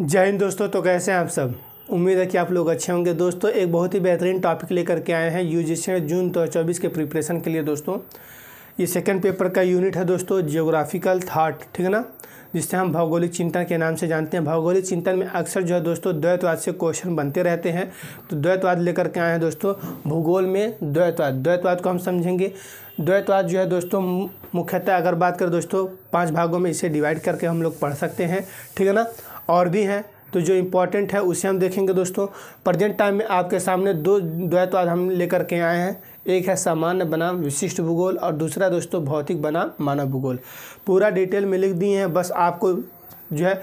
जय हिंद दोस्तों तो कैसे हैं आप सब उम्मीद है कि आप लोग अच्छे होंगे दोस्तों एक बहुत ही बेहतरीन टॉपिक लेकर के आए हैं यू जी जून दो तो चौबीस के प्रिपरेशन के लिए दोस्तों ये सेकेंड पेपर का यूनिट है दोस्तों जियोग्राफिकल थाट ठीक है ना जिससे हम भौगोलिक चिंतन के नाम से जानते हैं भौगोलिक चिंतन में अक्सर जो है दोस्तों द्वैतवाद से क्वेश्चन बनते रहते हैं तो द्वैतवाद लेकर के आए हैं दोस्तों भूगोल में द्वैतवाद द्वैतवाद को हम समझेंगे द्वैतवाद जो है दोस्तों मुख्यतः अगर बात करें दोस्तों पाँच भागों में इसे डिवाइड करके हम लोग पढ़ सकते हैं ठीक है ना और भी हैं तो जो इम्पोर्टेंट है उसे हम देखेंगे दोस्तों प्रजेंट टाइम में आपके सामने दो द्वैतवाद हम लेकर के आए हैं एक है सामान्य बनाम विशिष्ट भूगोल और दूसरा दोस्तों भौतिक बनाम मानव भूगोल पूरा डिटेल में लिख दिए हैं बस आपको जो है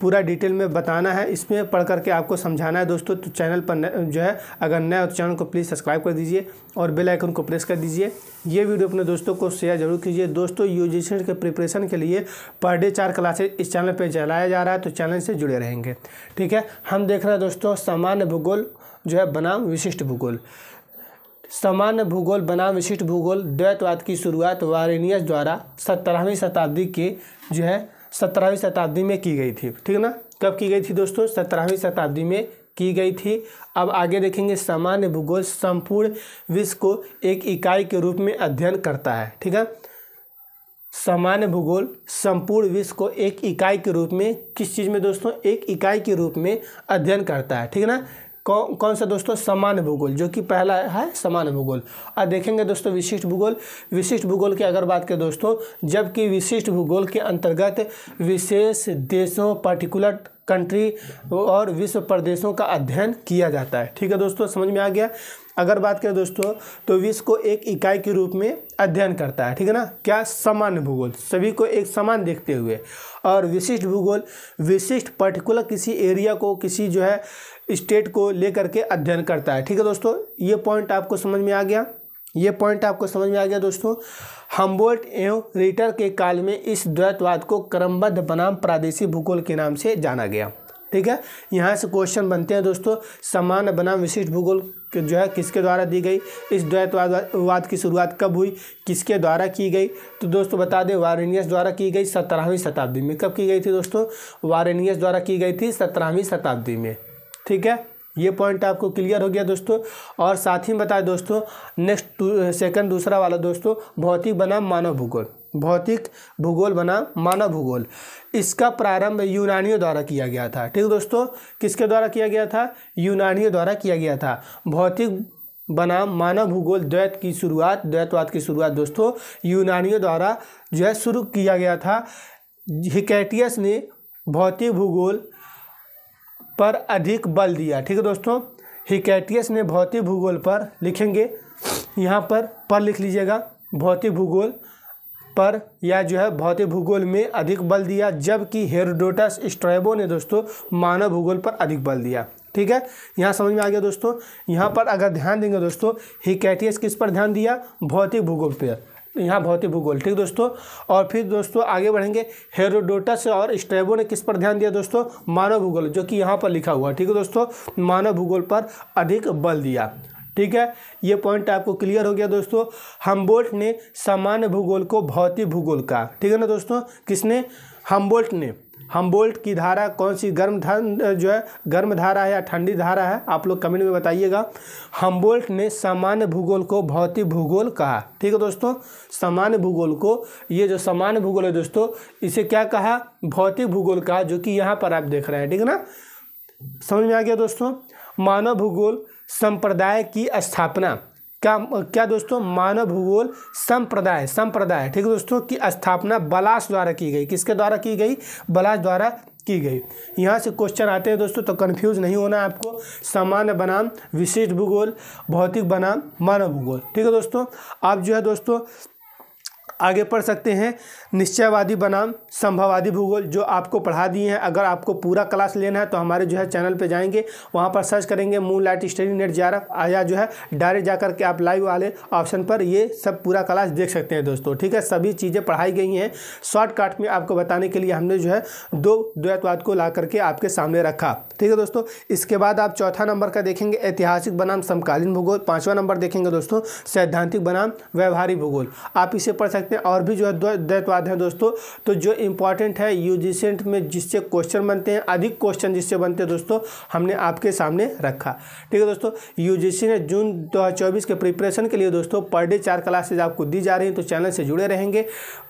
पूरा डिटेल में बताना है इसमें पढ़ करके आपको समझाना है दोस्तों तो चैनल पर जो है अगर नया हो तो चैनल को प्लीज़ सब्सक्राइब कर दीजिए और बेल आइकन को प्रेस कर दीजिए ये वीडियो अपने दोस्तों को शेयर जरूर कीजिए दोस्तों यूजीसी के प्रिपरेशन के लिए पर डे चार क्लासेज इस चैनल पर चलाया जा रहा है तो चैनल से जुड़े रहेंगे ठीक है हम देख रहे हैं दोस्तों सामान्य भूगोल जो है बनाम विशिष्ट भूगोल सामान्य भूगोल बनाम विशिष्ट भूगोल द्वैतवाद की शुरुआत वारेनियस द्वारा सत्रहवीं शताब्दी के जो है सत्रहवीं शताब्दी में की गई थी ठीक है ना कब की गई थी दोस्तों सत्रहवीं शताब्दी में की गई थी अब आगे देखेंगे सामान्य भूगोल संपूर्ण विश्व को एक इकाई के रूप में अध्ययन करता है ठीक है सामान्य भूगोल संपूर्ण विश्व को एक इकाई के रूप में किस चीज़ में दोस्तों एक इकाई के रूप में अध्ययन करता है ठीक है ना कौन कौन सा दोस्तों सामान्य भूगोल जो कि पहला है समान भूगोल और देखेंगे दोस्तों विशिष्ट भूगोल विशिष्ट भूगोल की अगर बात करें दोस्तों जबकि विशिष्ट भूगोल के अंतर्गत विशेष देशों पर्टिकुलर कंट्री और विश्व प्रदेशों का अध्ययन किया जाता है ठीक है दोस्तों समझ में आ गया अगर बात करें दोस्तों तो विश्व को एक इकाई के रूप में अध्ययन करता है ठीक है ना क्या सामान्य भूगोल सभी को एक समान देखते हुए और विशिष्ट भूगोल विशिष्ट पर्टिकुलर किसी एरिया को किसी जो है स्टेट को लेकर के अध्ययन करता है ठीक है दोस्तों ये पॉइंट आपको समझ में आ गया ये पॉइंट आपको समझ में आ गया दोस्तों हम्बोल्ट एवं रिटर के काल में इस द्वैतवाद को क्रमबद्ध बनाम प्रादेशिक भूगोल के नाम से जाना गया ठीक है यहाँ से क्वेश्चन बनते हैं दोस्तों समान बनाम विशिष्ट भूगोल के जो है किसके द्वारा दी गई इस द्वैतवाद की शुरुआत कब हुई किसके द्वारा की गई तो दोस्तों बता दें वारेनियस द्वारा की गई सत्रहवीं शताब्दी में कब की गई थी दोस्तों वारेनियस द्वारा की गई थी सत्रहवीं शताब्दी में ठीक है ये पॉइंट आपको क्लियर हो गया दोस्तों और साथ ही बताए दोस्तों नेक्स्ट सेकंड दूसरा वाला दोस्तों भौतिक बनाम मानव भूगोल भौतिक भूगोल बना मानव भूगोल इसका प्रारंभ यूनानियों द्वारा किया गया था ठीक दोस्तों किसके द्वारा किया गया था यूनानियों द्वारा किया गया था भौतिक बनाम मानव भूगोल द्वैत की शुरुआत द्वैतवाद की शुरुआत दोस्तों यूनानियों द्वारा जो है शुरू किया गया था हिकैटियस ने भौतिक भूगोल पर अधिक बल दिया ठीक है दोस्तों हिकैटियस ने भौतिक भूगोल पर लिखेंगे यहाँ पर पर लिख लीजिएगा भौतिक भूगोल पर या जो है भौतिक भूगोल में अधिक बल दिया जबकि हेरोडोटस स्ट्रैबो ने दोस्तों मानव भूगोल पर अधिक बल दिया ठीक है यहाँ समझ में आ गया दोस्तों यहाँ पर अगर ध्यान देंगे दोस्तों हिकैटियस किस पर ध्यान दिया भौतिक भूगोल पर यहाँ भौतिक भूगोल ठीक दोस्तों और फिर दोस्तों आगे बढ़ेंगे हेरोडोटस और स्ट्रेबो ने किस पर ध्यान दिया दोस्तों मानव भूगोल जो कि यहाँ पर लिखा हुआ ठीक है दोस्तों मानव भूगोल पर अधिक बल दिया ठीक है ये पॉइंट आपको क्लियर हो गया दोस्तों हम्बोल्ट ने सामान्य भूगोल को भौतिक भूगोल का ठीक है ना दोस्तों किसने हम्बोल्ट ने हम्बोल्ट की धारा कौन सी गर्म धार जो है गर्म धारा है या ठंडी धारा है आप लोग कमेंट में बताइएगा हम्बोल्ट ने सामान्य भूगोल को भौतिक भूगोल कहा ठीक है दोस्तों सामान्य भूगोल को ये जो सामान्य भूगोल है दोस्तों इसे क्या कहा भौतिक भूगोल कहा जो कि यहाँ पर आप देख रहे हैं ठीक है ना समझ में आ गया दोस्तों मानव भूगोल संप्रदाय की स्थापना क्या क्या दोस्तों मानव भूगोल संप्रदाय संप्रदाय ठीक है दोस्तों की स्थापना बलास द्वारा की गई किसके द्वारा की गई बलास द्वारा की गई यहाँ से क्वेश्चन आते हैं दोस्तों तो कन्फ्यूज नहीं होना आपको सामान्य बनाम विशिष्ट भूगोल भौतिक बनाम मानव भूगोल ठीक है दोस्तों आप जो है दोस्तों आगे पढ़ सकते हैं निश्चयवादी बनाम संभववादी भूगोल जो आपको पढ़ा दिए हैं अगर आपको पूरा क्लास लेना है तो हमारे जो है चैनल पे जाएंगे वहाँ पर सर्च करेंगे मून लाइट स्टडी नेट जार आया जो है डायरेक्ट जा करके आप लाइव वाले ऑप्शन पर ये सब पूरा क्लास देख सकते हैं दोस्तों ठीक है सभी चीज़ें पढ़ाई गई हैं शॉर्टकट में आपको बताने के लिए हमने जो है दो द्वैतवाद को ला करके आपके सामने रखा ठीक है दोस्तों इसके बाद आप चौथा नंबर का देखेंगे ऐतिहासिक बनाम समकालीन भूगोल पाँचवा नंबर देखेंगे दोस्तों सैद्धांतिक बनाम व्यवहारिक भूगोल आप इसे पढ़ सकते देखते हैं और भी जो है द्वैतवाद हैं दोस्तों तो जो इंपॉर्टेंट है यूजिसेंट में जिससे क्वेश्चन बनते हैं अधिक क्वेश्चन जिससे बनते हैं दोस्तों हमने आपके सामने रखा ठीक है दोस्तों यूजीसी ने जून 2024 के प्रिपरेशन के लिए दोस्तों पर डे चार क्लासेज आपको दी जा रही हैं तो चैनल से जुड़े रहेंगे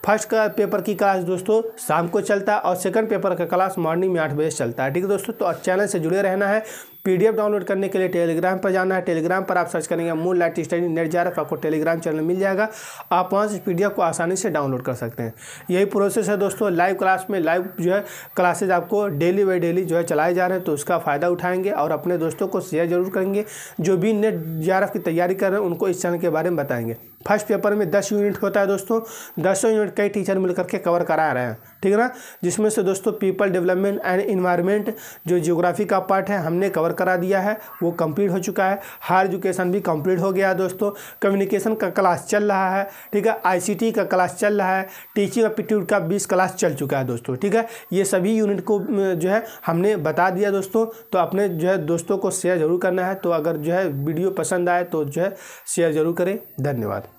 फर्स्ट पेपर की क्लास दोस्तों शाम को चलता है और सेकंड पेपर का क्लास मॉर्निंग में आठ बजे चलता है ठीक है दोस्तों तो चैनल से जुड़े रहना है पीडीएफ डाउनलोड करने के लिए टेलीग्राम पर जाना है टेलीग्राम पर आप सर्च करेंगे मूल लाइट स्टडी नेट जा तो आपको टेलीग्राम चैनल मिल जाएगा आप वहाँ से पी को आसानी से डाउनलोड कर सकते हैं यही प्रोसेस है दोस्तों लाइव क्लास में लाइव जो है क्लासेज आपको डेली बाई डेली जो है चलाए जा रहे हैं तो उसका फ़ायदा उठाएंगे और अपने दोस्तों को शेयर जरूर करेंगे जो भी नेट जे की तैयारी कर रहे हैं उनको इस चैनल के बारे में बताएंगे फर्स्ट पेपर में दस यूनिट होता है दोस्तों दसों यूनिट कई टीचर मिलकर के कवर करा रहे हैं ठीक है ना जिसमें से दोस्तों पीपल डेवलपमेंट एंड इन्वायरमेंट जो जियोग्राफी का पार्ट है हमने कवर कवर करा दिया है वो कंप्लीट हो चुका है हायर एजुकेशन भी कंप्लीट हो गया है दोस्तों कम्युनिकेशन का क्लास चल रहा है ठीक है आईसीटी का क्लास चल रहा है टीचिंग एप्टीट्यूड का बीस क्लास चल चुका है दोस्तों ठीक है ये सभी यूनिट को जो है हमने बता दिया दोस्तों तो अपने जो है दोस्तों को शेयर ज़रूर करना है तो अगर जो है वीडियो पसंद आए तो जो है शेयर ज़रूर करें धन्यवाद